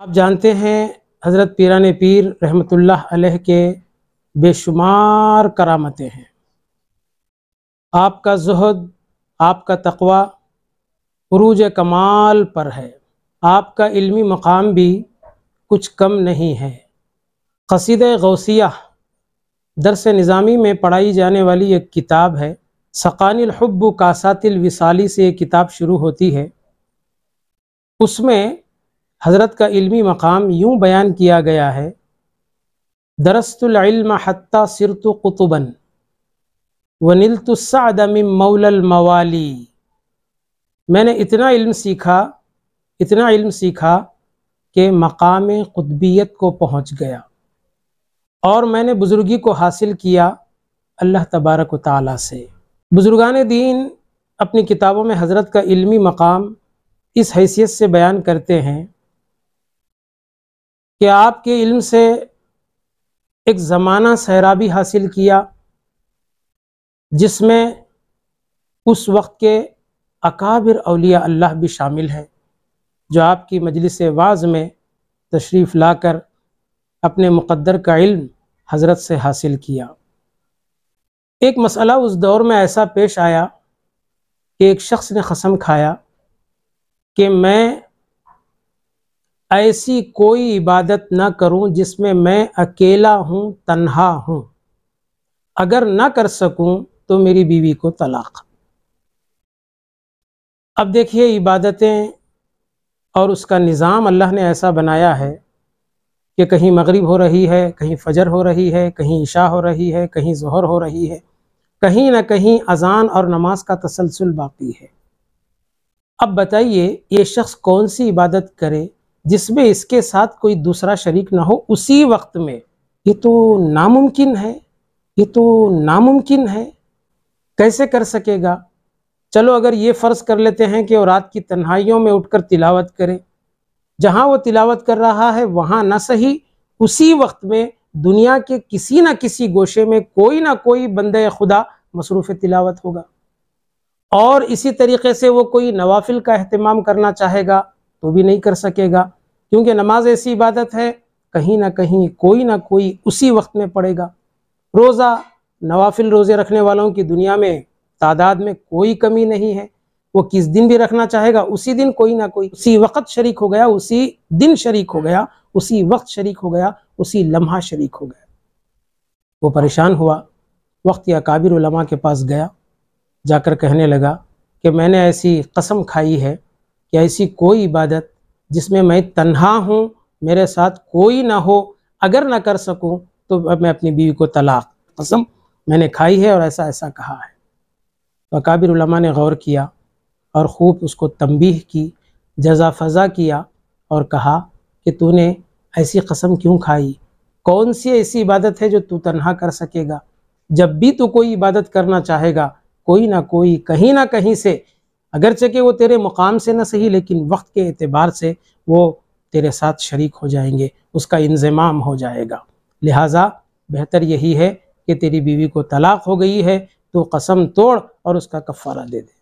आप जानते हैं हज़रत पीरान पीर रहमतुल्लाह अलैह के बेशुमार करामतें हैं आपका जहद आपका तकवा रूज कमाल पर है आपका इल्मी मकाम भी कुछ कम नहीं है कसीद गौसिया दरस निज़ामी में पढ़ाई जाने वाली एक किताब है सकानिलहब्ब कासातिल विसाली से ये किताब शुरू होती है उसमें हज़रत का इल्मी मकाम यूँ बयान किया गया है दरस्तुल्म हती सिरतु कुतुबन वनिलतुस्सादम मौलल मवाली मैंने इतना इल्म सीखा इतना इल्म सीखा कि मकाम खुदबियत को पहुंच गया और मैंने बुज़ुर्गी को हासिल किया अल्लाह तबारक ताली से बुज़ुर्गान दीन अपनी किताबों में हज़रत का इल्मी मकाम इस हैसियत से बयान करते हैं कि आपके इल्म से एक ज़माना सहराबी हासिल किया जिसमें उस वक्त के अकाबिर अलिया अल्लाह भी शामिल हैं जो आपकी मजलिस वाज में तशरीफ़ लाकर अपने मुक़दर का इल्म हज़रत से हासिल किया एक मसला उस दौर में ऐसा पेश आया कि एक शख्स ने कसम खाया कि मैं ऐसी कोई इबादत ना करूं जिसमें मैं अकेला हूं तन्हा हूं अगर ना कर सकूं तो मेरी बीवी को तलाक अब देखिए इबादतें और उसका निज़ाम अल्लाह ने ऐसा बनाया है कि कहीं मगरिब हो रही है कहीं फजर हो रही है कहीं ईशा हो रही है कहीं जहर हो रही है कहीं ना कहीं अजान और नमाज का तसलसल बाकी है अब बताइए ये शख्स कौन सी इबादत करे जिसमें इसके साथ कोई दूसरा शरीक ना हो उसी वक्त में ये तो नामुमकिन है ये तो नामुमकिन है कैसे कर सकेगा चलो अगर ये फ़र्ज़ कर लेते हैं कि वो रात की तन्हाइयों में उठकर तिलावत करें जहाँ वो तिलावत कर रहा है वहाँ ना सही उसी वक्त में दुनिया के किसी न किसी गोशे में कोई ना कोई बंद खुदा मसरूफ़ तिलावत होगा और इसी तरीके से वो कोई नवाफिल का अहतमाम करना चाहेगा तो भी नहीं कर सकेगा क्योंकि नमाज ऐसी इबादत है कहीं ना कहीं कोई ना कोई उसी वक्त में पड़ेगा रोज़ा नवाफिल रोज़े रखने वालों की दुनिया में तादाद में कोई कमी नहीं है वो किस दिन भी रखना चाहेगा उसी दिन कोई ना कोई उसी वक्त शरीक हो गया उसी दिन शरीक हो गया उसी वक्त शरीक हो गया उसी लम्हा शरीक हो गया वो परेशान हुआ वक्त या काबिर उलमा के पास गया जाकर कहने लगा कि मैंने ऐसी कसम खाई है कि ऐसी कोई इबादत जिसमें मैं तन्हा हूँ मेरे साथ कोई ना हो अगर ना कर सकूँ तो मैं अपनी बीवी को तलाक कसम मैंने खाई है और ऐसा ऐसा कहा है वकाबिर उलमा ने गौर किया और खूब उसको तंबीह की जजा फजा किया और कहा कि तूने ऐसी कसम क्यों खाई कौन सी ऐसी इबादत है जो तू तन्हा कर सकेगा जब भी तू कोई इबादत करना चाहेगा कोई ना कोई कहीं ना कहीं से अगरचे के वो तेरे मुकाम से ना सही लेकिन वक्त के अतबार से वो तेरे साथ शरीक हो जाएंगे उसका इंजमाम हो जाएगा लिहाजा बेहतर यही है कि तेरी बीवी को तलाक हो गई है तो कसम तोड़ और उसका कफ़ारा दे दे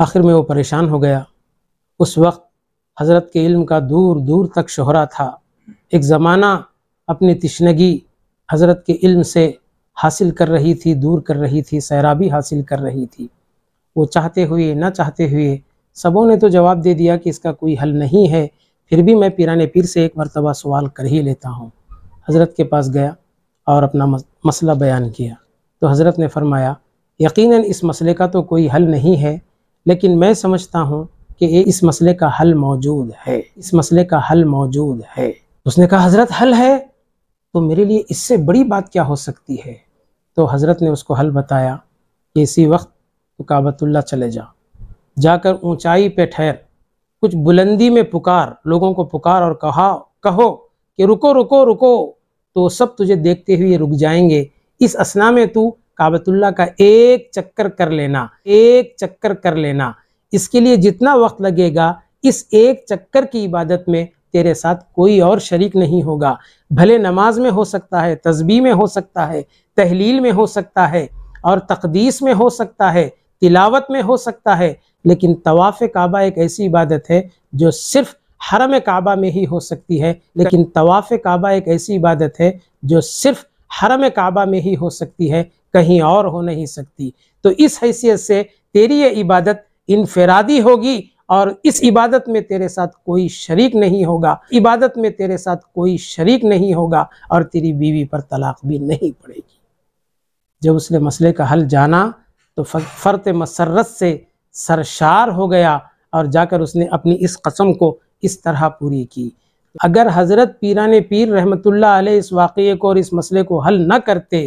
आखिर में वो परेशान हो गया उस वक्त हज़रत के इल्म का दूर दूर तक शोहरा था एक ज़माना अपनी तशनगी हज़रत के इल्म से हासिल कर रही थी दूर कर रही थी सैराबी हासिल कर रही थी वो चाहते हुए ना चाहते हुए सबों ने तो जवाब दे दिया कि इसका कोई हल नहीं है फिर भी मैं पिराने पीर से एक मरतबा सवाल कर ही लेता हूँ हज़रत के पास गया और अपना मसला बयान किया तो हज़रत ने फरमाया यकीनन इस मसले का तो कोई हल नहीं है लेकिन मैं समझता हूँ कि इस मसले का हल मौजूद है इस मसले का हल मौजूद है उसने कहा हज़रत हल है तो मेरे लिए इससे बड़ी बात क्या हो सकती है तो हज़रत ने उसको हल बताया कि इसी वक्त तो काबतुल्ला चले जा जाकर ऊंचाई पे ठहर कुछ बुलंदी में पुकार लोगों को पुकार और कहा कहो कि रुको रुको रुको तो सब तुझे देखते हुए रुक जाएंगे इस असना में तू काबतुल्ला का एक चक्कर कर लेना एक चक्कर कर लेना इसके लिए जितना वक्त लगेगा इस एक चक्कर की इबादत में तेरे साथ कोई और शरीक नहीं होगा भले नमाज में हो सकता है तस्बी में हो सकता है तहलील में हो सकता है और तकदीस में हो सकता है तिलावत में हो सकता है लेकिन तवाफ़ काबा एक ऐसी इबादत है जो सिर्फ हरम काबा में ही हो सकती है लेकिन तवाफ़ काबा एक ऐसी इबादत है जो सिर्फ हरम काबा में ही हो सकती है कहीं और हो नहीं सकती तो इस हैसियत से तेरी ये इबादत इनफरादी होगी और इस इबादत में तेरे साथ कोई शरीक नहीं होगा इबादत में तेरे साथ कोई शरीक नहीं होगा और तेरी बीवी पर तलाक भी नहीं पड़ेगी जब उसने मसले का हल जाना तो फ़र्त मसरत से सरशार हो गया और जाकर उसने अपनी इस कसम को इस तरह पूरी की अगर हज़रत पीरान पीर रहमतुल्लाह अलैह इस वाक़े को और इस मसले को हल न करते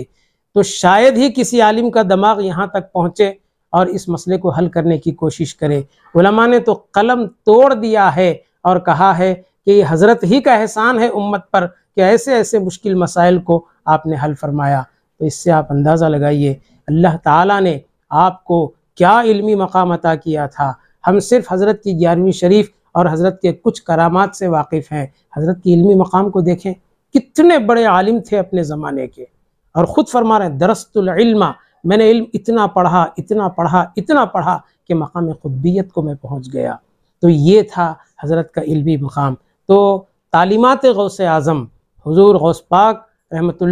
तो शायद ही किसी आलिम का दिमाग यहाँ तक पहुँचे और इस मसले को हल करने की कोशिश करे उलमा ने तो कलम तोड़ दिया है और कहा है कि हज़रत ही का एहसान है उम्मत पर कि ऐसे ऐसे मुश्किल मसाइल को आपने हल फरमाया तो इससे आप अंदाज़ा लगाइए अल्लाह ताला ने आपको क्या इल्मी मकाम अता किया था हम सिर्फ हज़रत की ग्यारहवीं शरीफ और हज़रत के कुछ करामात से वाकिफ़ हैं हज़रत की इल्मी मकाम को देखें कितने बड़े आलिम थे अपने ज़माने के और ख़ुद फरमा रहे दरस्तुलमा मैंने इल्म इतना पढ़ा इतना पढ़ा इतना पढ़ा कि मकाम खुदबियत को मैं पहुँच गया तो ये था हज़रत का इल्मी मकाम तो तालीमत गौस आज़म हजूर गौस पाक रहमत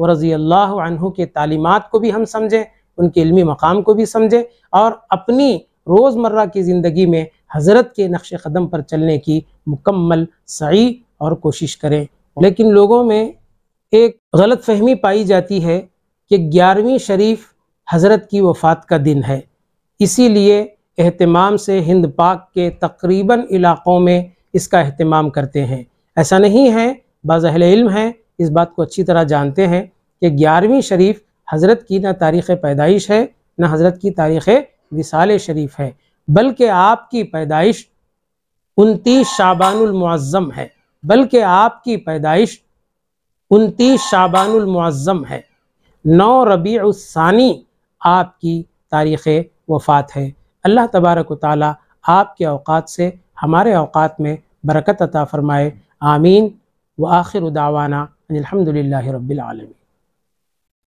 व रज़ी अल्लाह के तालीमत को भी हम समझें उनके इल्मी मकाम को भी समझें और अपनी रोज़मर्रा की ज़िंदगी में हज़रत के नक्श कदम पर चलने की मुकम्मल सही और कोशिश करें लेकिन लोगों में एक गलत फहमी पाई जाती है कि ग्यारहवीं शरीफ हज़रत की वफ़ात का दिन है इसीलिए अहतमाम से हिंद पाक के तकरीबन इलाक़ों में इसका अहतमाम करते हैं ऐसा नहीं है बाज़ इल्म हैं इस बात को अच्छी तरह जानते हैं कि ग्यारहवीं शरीफ हज़रत की ना तारीख़ पैदाइश है ना हज़रत की तारीख़ विसाल शरीफ है बल्कि आपकी पैदाइश उनतीस शाबानमज़म है बल्कि आपकी पैदाइश उनतीस शाबानमज़म है नौ रबीसानी आपकी तारीख़ वफ़ात है अल्लाह तबारक ताली आपके अवात से हमारे अवात में बरकत अता फ़रमाए आमीन व आखिर उदावाना अनिलहमदिल्ला रबालमी